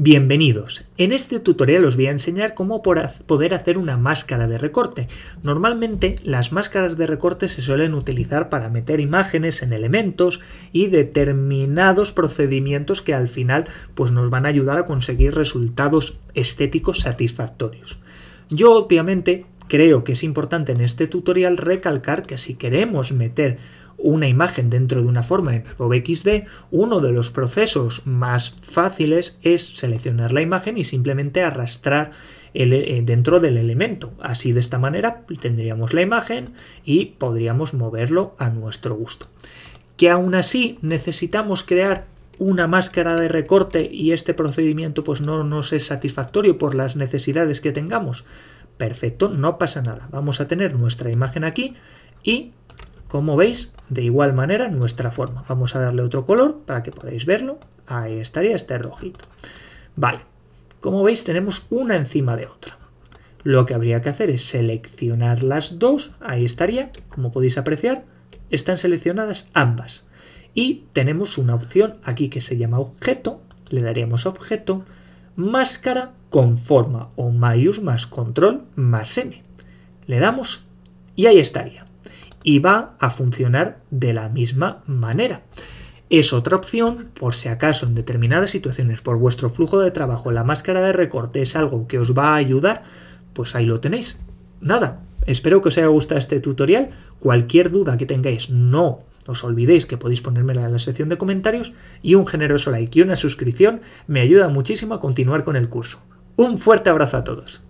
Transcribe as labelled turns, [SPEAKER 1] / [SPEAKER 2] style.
[SPEAKER 1] Bienvenidos. En este tutorial os voy a enseñar cómo poder hacer una máscara de recorte. Normalmente las máscaras de recorte se suelen utilizar para meter imágenes en elementos y determinados procedimientos que al final pues, nos van a ayudar a conseguir resultados estéticos satisfactorios. Yo obviamente creo que es importante en este tutorial recalcar que si queremos meter una imagen dentro de una forma en XD, uno de los procesos más fáciles es seleccionar la imagen y simplemente arrastrar el, eh, dentro del elemento. Así de esta manera tendríamos la imagen y podríamos moverlo a nuestro gusto. Que aún así necesitamos crear una máscara de recorte y este procedimiento pues no nos es satisfactorio por las necesidades que tengamos. Perfecto, no pasa nada. Vamos a tener nuestra imagen aquí y como veis, de igual manera nuestra forma. Vamos a darle otro color para que podáis verlo. Ahí estaría este rojito. Vale, como veis tenemos una encima de otra. Lo que habría que hacer es seleccionar las dos. Ahí estaría, como podéis apreciar, están seleccionadas ambas. Y tenemos una opción aquí que se llama objeto. Le daríamos objeto, máscara con forma o mayús más control más M. Le damos y ahí estaría y va a funcionar de la misma manera. Es otra opción por si acaso en determinadas situaciones por vuestro flujo de trabajo la máscara de recorte es algo que os va a ayudar, pues ahí lo tenéis. Nada, espero que os haya gustado este tutorial. Cualquier duda que tengáis, no os olvidéis que podéis ponérmela en la sección de comentarios y un generoso like y una suscripción me ayuda muchísimo a continuar con el curso. Un fuerte abrazo a todos.